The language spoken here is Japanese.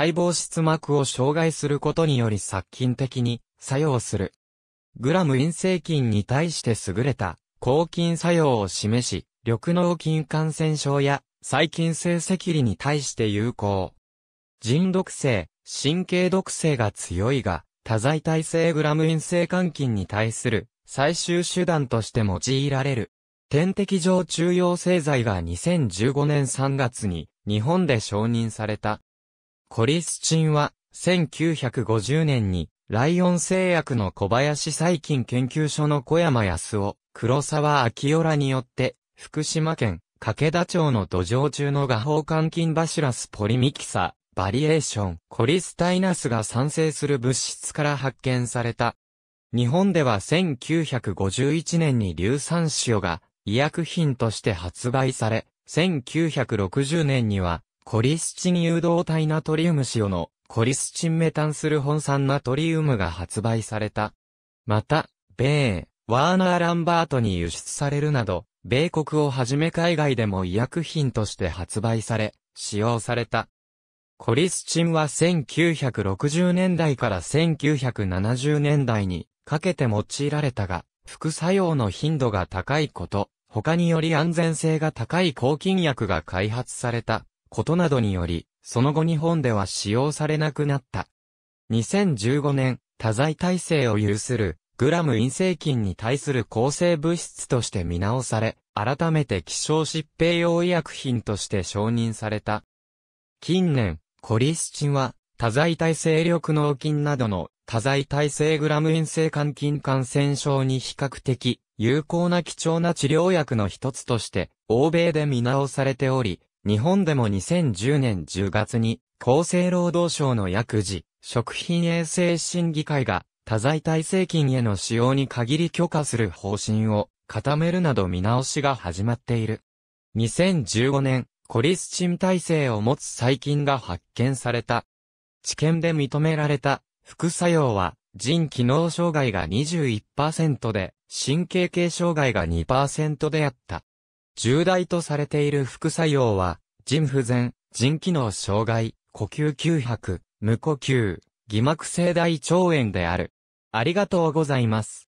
細胞質膜を障害することにより殺菌的に作用する。グラム陰性菌に対して優れた抗菌作用を示し、緑脳菌感染症や細菌性赤痢に対して有効。腎毒性、神経毒性が強いが、多剤耐性グラム陰性肝菌に対する最終手段として用いられる。点滴上中用製剤が2015年3月に日本で承認された。コリスチンは、1950年に、ライオン製薬の小林細菌研究所の小山康夫、黒沢明夫らによって、福島県、掛田町の土壌中の画法換金バシラスポリミキサ、バリエーション、コリスタイナスが産生する物質から発見された。日本では1951年に硫酸塩が医薬品として発売され、1960年にはコリスチン誘導体ナトリウム塩のコリスチンメタンスル本酸ナトリウムが発売された。また、米、ワーナー・ランバートに輸出されるなど、米国をはじめ海外でも医薬品として発売され、使用された。コリスチンは1960年代から1970年代にかけて用いられたが、副作用の頻度が高いこと、他により安全性が高い抗菌薬が開発されたことなどにより、その後日本では使用されなくなった。2015年、多剤耐性を有するグラム陰性菌に対する抗生物質として見直され、改めて希少疾病用医薬品として承認された。近年、コリスチンは、多剤耐性緑脳菌などの多剤耐性グラム陰性肝菌感染症に比較的有効な貴重な治療薬の一つとして、欧米で見直されており、日本でも2010年10月に、厚生労働省の薬事、食品衛生審議会が、多剤耐性菌への使用に限り許可する方針を固めるなど見直しが始まっている。2015年、コリスチン耐性を持つ細菌が発見された。治験で認められた副作用は、腎機能障害が21%で、神経系障害が2%であった。重大とされている副作用は、腎不全、腎機能障害、呼吸休迫、無呼吸、偽膜性大腸炎である。ありがとうございます。